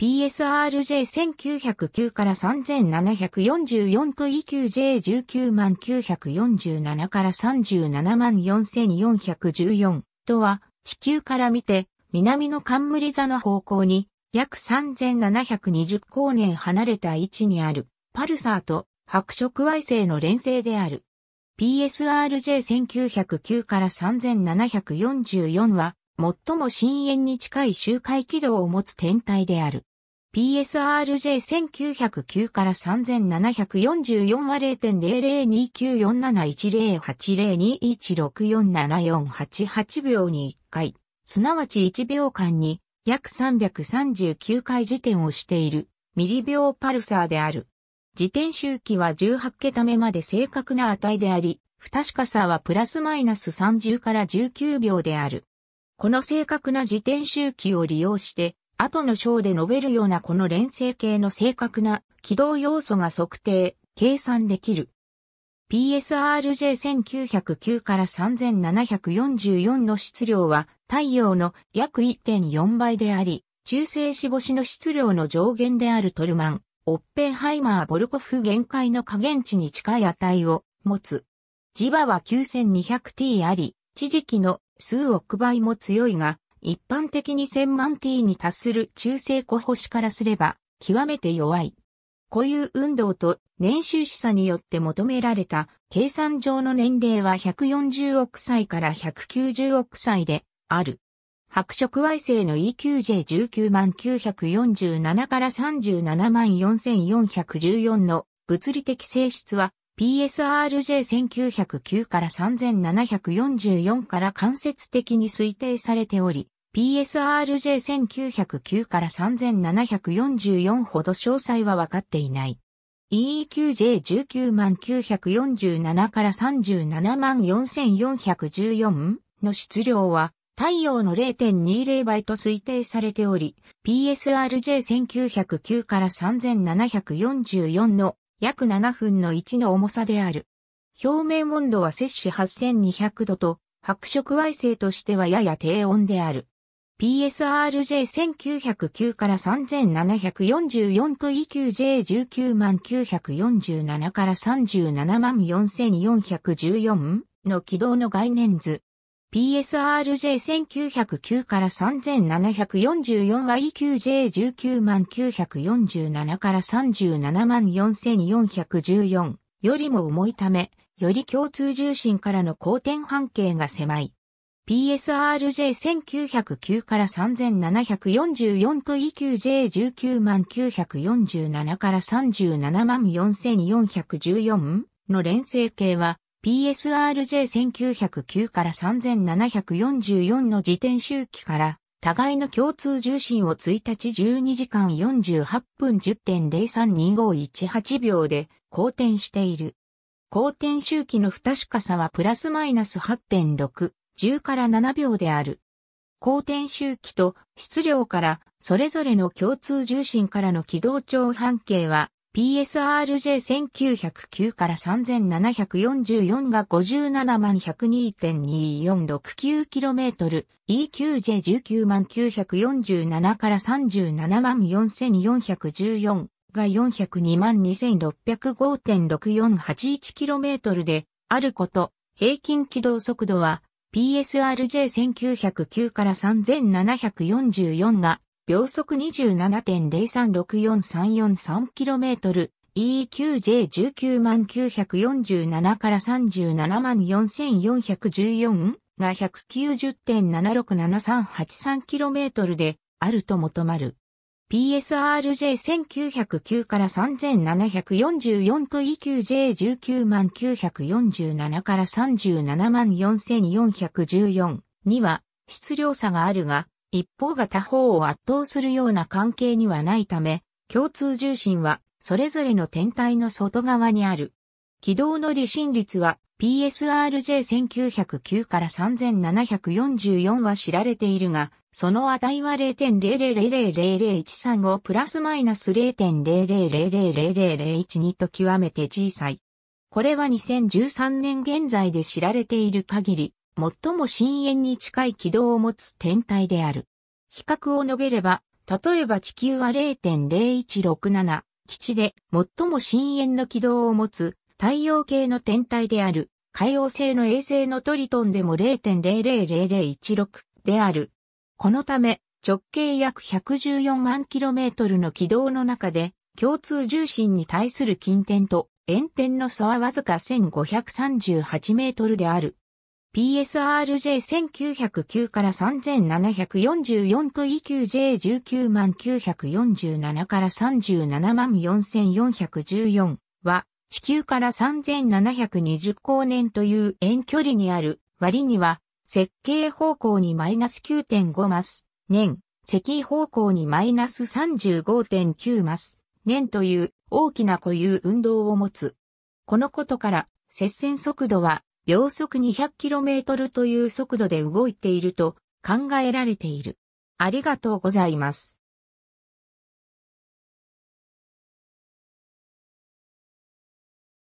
PSRJ1909 から3744と EQJ19 万947から37万4414とは地球から見て南の冠座の方向に約3720光年離れた位置にあるパルサーと白色矮星の連星である。PSRJ1909 から3744は最も深淵に近い周回軌道を持つ天体である。PSRJ1909 から3744は0 0 0 2 9 4 7 1 0 8 0 2 1 6 4 7 4 8 8秒に1回、すなわち1秒間に約339回時点をしているミリ秒パルサーである。時点周期は18桁目まで正確な値であり、不確かさはプラスマイナス30から19秒である。この正確な自転周期を利用して、後の章で述べるようなこの連成形の正確な軌道要素が測定、計算できる。PSRJ1909 から3744の質量は太陽の約1.4倍であり、中性子星の質量の上限であるトルマン、オッペンハイマー・ボルコフ限界の下限値に近い値を持つ。磁場は 9200T あり、地磁気の数億倍も強いが、一般的に1000万 T に達する中性子星からすれば、極めて弱い。固有運動と年収示差によって求められた計算上の年齢は140億歳から190億歳である。白色矮星の EQJ19 万947から37万4414の物理的性質は PSRJ1909 から3744から間接的に推定されており、PSRJ1909 から3744ほど詳細は分かっていない。EEQJ19947 から374,414の質量は太陽の0.20倍と推定されており、PSRJ1909 から3744の約7分の1の重さである。表面温度は摂氏8200度と、白色矮星としてはやや低温である。PSRJ1909 から3744と EQJ19947 から374,414の軌道の概念図 PSRJ1909 から3744は EQJ19947 から374,414よりも重いため、より共通重心からの交点半径が狭い。PSRJ1909 から3744と EQJ19947 から374,414の連成形は PSRJ1909 から3744の時点周期から、互いの共通重心を1日12時間48分10.032518秒で公転している。公転周期の不確かさはプラスマイナス8.6、10から7秒である。公転周期と質量からそれぞれの共通重心からの軌道長半径は PSRJ1909 から3744が57 102.2469km、EQJ19 万947から37 4414が402 2605.6481km で、あること、平均軌道速度は PSRJ1909 から3744が秒速 27.036434km、EQJ19947 から374,414が 190.767383km であると求まる。PSRJ1909 から3744と EQJ19947 から374,414には質量差があるが、一方が他方を圧倒するような関係にはないため、共通重心はそれぞれの天体の外側にある。軌道の離心率は PSRJ1909 から3744は知られているが、その値は0 0 0 0 0 1 3 5プラスマイナス0.0000001と極めて小さい。これは2013年現在で知られている限り、最も深淵に近い軌道を持つ天体である。比較を述べれば、例えば地球は0.0167基地で最も深淵の軌道を持つ太陽系の天体である海洋星の衛星のトリトンでも0.000016である。このため直径約114万 km の軌道の中で共通重心に対する近点と遠点の差はわずか1538メートルである。PSRJ1909 から3744と EQJ19947 から3 7 4 4 1 4は地球から3720光年という遠距離にある割には設計方向にマイナス9.5マス年、赤方向にマイナス35.9マス年という大きな固有運動を持つ。このことから接線速度は秒速 200km という速度で動いていると考えられている。ありがとうございます。